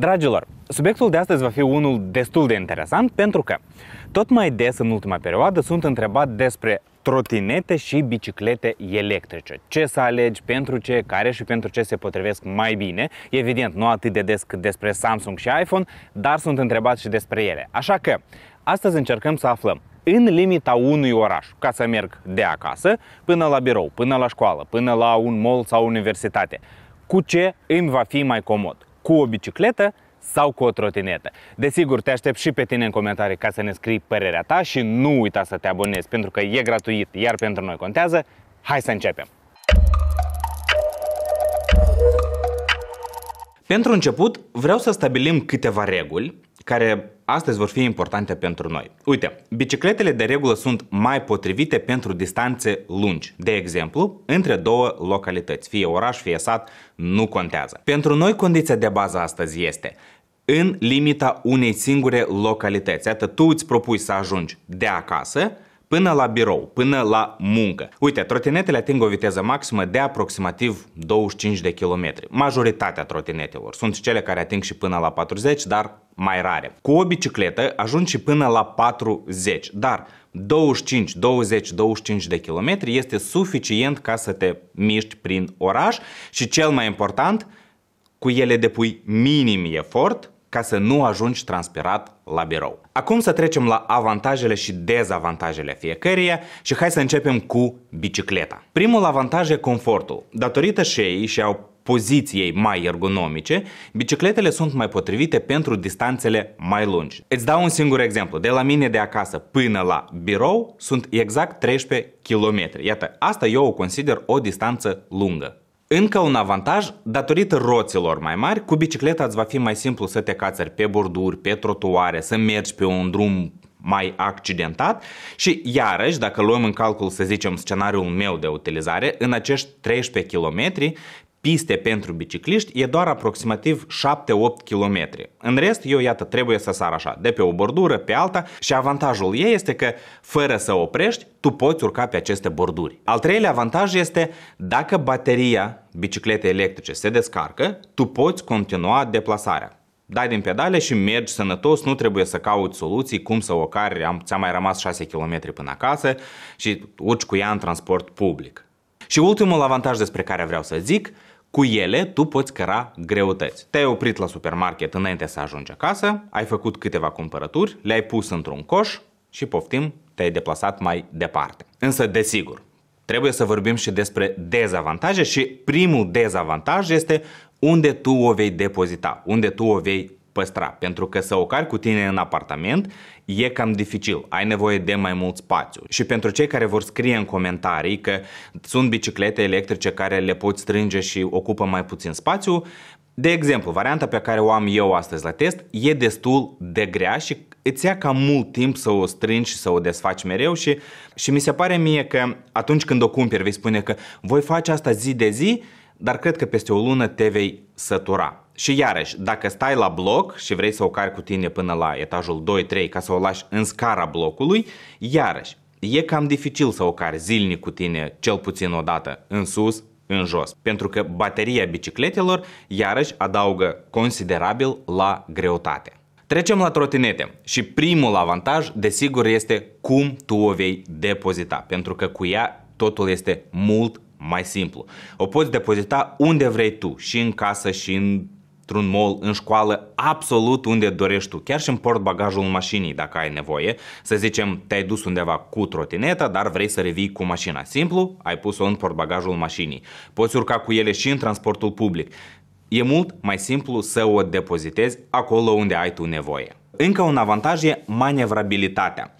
Dragilor, subiectul de astăzi va fi unul destul de interesant pentru că tot mai des în ultima perioadă sunt întrebat despre trotinete și biciclete electrice. Ce să alegi, pentru ce, care și pentru ce se potrivesc mai bine. Evident, nu atât de des cât despre Samsung și iPhone, dar sunt întrebat și despre ele. Așa că, astăzi încercăm să aflăm în limita unui oraș, ca să merg de acasă până la birou, până la școală, până la un mall sau universitate, cu ce îmi va fi mai comod cu o bicicletă sau cu o trotinetă. Desigur, te aștept și pe tine în comentarii ca să ne scrii părerea ta și nu uita să te abonezi pentru că e gratuit, iar pentru noi contează. Hai să începem! Pentru început, vreau să stabilim câteva reguli care astăzi vor fi importante pentru noi. Uite, bicicletele de regulă sunt mai potrivite pentru distanțe lungi, de exemplu, între două localități, fie oraș, fie sat, nu contează. Pentru noi condiția de bază astăzi este în limita unei singure localități. Atât tu îți propui să ajungi de acasă până la birou, până la muncă. Uite, trotinetele ating o viteză maximă de aproximativ 25 de km. Majoritatea trotinetelor sunt cele care ating și până la 40, dar mai rare. Cu o bicicletă ajungi și până la 40, dar 25, 20, 25 de kilometri este suficient ca să te miști prin oraș și cel mai important, cu ele depui minim efort ca să nu ajungi transpirat la birou. Acum să trecem la avantajele și dezavantajele fiecăreia și hai să începem cu bicicleta. Primul avantaj e confortul. Datorită șeii și au poziției mai ergonomice, bicicletele sunt mai potrivite pentru distanțele mai lungi. Îți dau un singur exemplu. De la mine de acasă până la birou sunt exact 13 km. Iată, asta eu o consider o distanță lungă. Încă un avantaj, datorită roților mai mari, cu bicicleta îți va fi mai simplu să te cațări pe borduri, pe trotuare, să mergi pe un drum mai accidentat și iarăși, dacă luăm în calcul, să zicem, scenariul meu de utilizare, în acești 13 km, piste pentru bicicliști e doar aproximativ 7-8 km. În rest, eu iată, trebuie să sar așa, de pe o bordură, pe alta și avantajul ei este că, fără să oprești, tu poți urca pe aceste borduri. Al treilea avantaj este, dacă bateria bicicletei electrice se descarcă, tu poți continua deplasarea dai din pedale și mergi sănătos, nu trebuie să cauți soluții cum să o cari, am, ți-a mai rămas 6 km până acasă și urci cu ea în transport public. Și ultimul avantaj despre care vreau să zic, cu ele tu poți căra greutăți. Te-ai oprit la supermarket înainte să ajungi acasă, ai făcut câteva cumpărături, le-ai pus într-un coș și poftim, te-ai deplasat mai departe. Însă, desigur, trebuie să vorbim și despre dezavantaje și primul dezavantaj este unde tu o vei depozita, unde tu o vei păstra. Pentru că să o cari cu tine în apartament e cam dificil. Ai nevoie de mai mult spațiu. Și pentru cei care vor scrie în comentarii că sunt biciclete electrice care le poți strânge și ocupă mai puțin spațiu, de exemplu, varianta pe care o am eu astăzi la test e destul de grea și îți ia cam mult timp să o strângi și să o desfaci mereu și, și mi se pare mie că atunci când o cumperi vei spune că voi face asta zi de zi, dar cred că peste o lună te vei sătura. Și iarăși, dacă stai la bloc și vrei să o cari cu tine până la etajul 2-3 ca să o lași în scara blocului, iarăși, e cam dificil să o cari zilnic cu tine, cel puțin o dată, în sus, în jos, pentru că bateria bicicletelor iarăși adaugă considerabil la greutate. Trecem la trotinete și primul avantaj, desigur, este cum tu o vei depozita, pentru că cu ea totul este mult mai simplu. O poți depozita unde vrei tu, și în casă, și în într-un mall, în școală, absolut unde dorești tu, chiar și în port bagajul mașinii dacă ai nevoie. Să zicem, te-ai dus undeva cu trotineta, dar vrei să revii cu mașina. Simplu, ai pus-o în port bagajul mașinii. Poți urca cu ele și în transportul public. E mult mai simplu să o depozitezi acolo unde ai tu nevoie. Încă un avantaj e manevrabilitatea.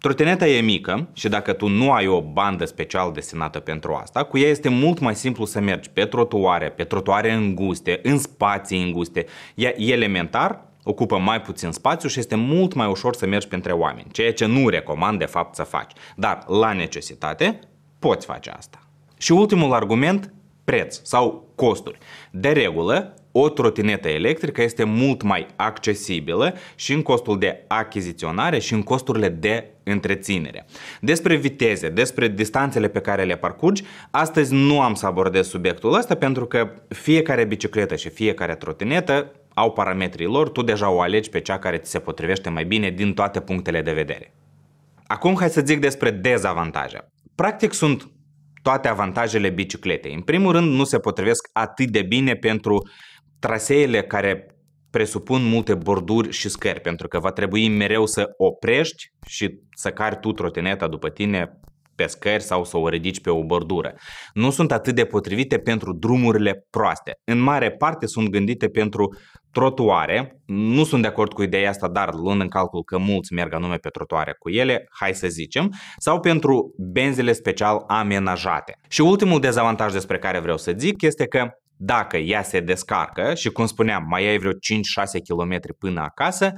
Trotineta e mică și dacă tu nu ai o bandă special destinată pentru asta, cu ea este mult mai simplu să mergi pe trotuare, pe trotuare înguste, în spații înguste. Ea elementar ocupă mai puțin spațiu și este mult mai ușor să mergi printre oameni, ceea ce nu recomand de fapt să faci. Dar la necesitate poți face asta. Și ultimul argument, preț sau costuri. De regulă, o trotinetă electrică este mult mai accesibilă și în costul de achiziționare și în costurile de întreținere. Despre viteze, despre distanțele pe care le parcurgi, astăzi nu am să abordez subiectul ăsta pentru că fiecare bicicletă și fiecare trotinetă au parametrii lor, tu deja o alegi pe cea care ți se potrivește mai bine din toate punctele de vedere. Acum hai să zic despre dezavantaje. Practic sunt toate avantajele bicicletei. În primul rând, nu se potrivesc atât de bine pentru traseele care presupun multe borduri și scări, pentru că va trebui mereu să oprești și să cari tu trotineta după tine pe scări sau să o ridici pe o bordură. Nu sunt atât de potrivite pentru drumurile proaste. În mare parte sunt gândite pentru trotuare. Nu sunt de acord cu ideea asta, dar luând în calcul că mulți merg anume pe trotuare cu ele, hai să zicem, sau pentru benzile special amenajate. Și ultimul dezavantaj despre care vreau să zic este că dacă ea se descarcă și, cum spuneam, mai ai vreo 5-6 km până acasă,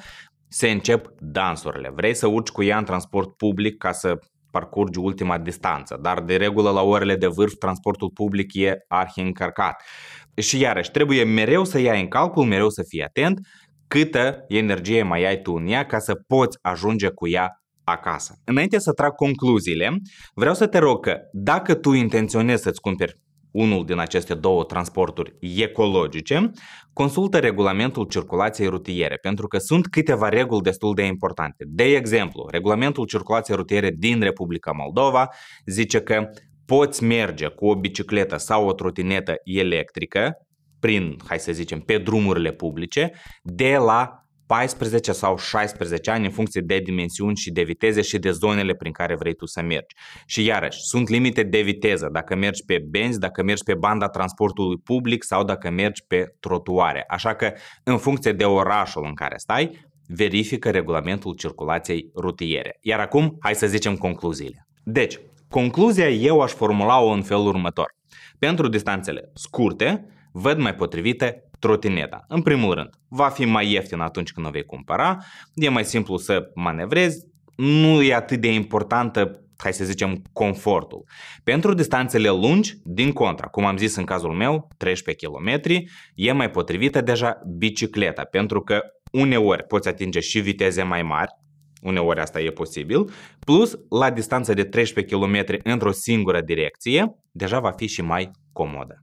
se încep dansurile. Vrei să urci cu ea în transport public ca să parcurgi ultima distanță, dar de regulă la orele de vârf transportul public e arhi încărcat. Și iarăși, trebuie mereu să iei în calcul, mereu să fii atent câtă energie mai ai tu în ea ca să poți ajunge cu ea acasă. Înainte să trag concluziile, vreau să te rog că dacă tu intenționezi să-ți cumperi unul din aceste două transporturi ecologice, consultă regulamentul circulației rutiere, pentru că sunt câteva reguli destul de importante. De exemplu, regulamentul circulației rutiere din Republica Moldova zice că poți merge cu o bicicletă sau o trotinetă electrică prin, hai să zicem, pe drumurile publice, de la 14 sau 16 ani în funcție de dimensiuni și de viteze și de zonele prin care vrei tu să mergi. Și iarăși, sunt limite de viteză, dacă mergi pe benzi, dacă mergi pe banda transportului public sau dacă mergi pe trotuare. Așa că, în funcție de orașul în care stai, verifică regulamentul circulației rutiere. Iar acum, hai să zicem concluziile. Deci, concluzia eu aș formula-o în felul următor. Pentru distanțele scurte, văd mai potrivite trotineta. În primul rând, va fi mai ieftin atunci când o vei cumpăra, e mai simplu să manevrezi, nu e atât de importantă hai să zicem, confortul. Pentru distanțele lungi, din contra, cum am zis în cazul meu, 13 km, e mai potrivită deja bicicleta, pentru că uneori poți atinge și viteze mai mari, uneori asta e posibil, plus la distanță de 13 km într-o singură direcție, deja va fi și mai comodă.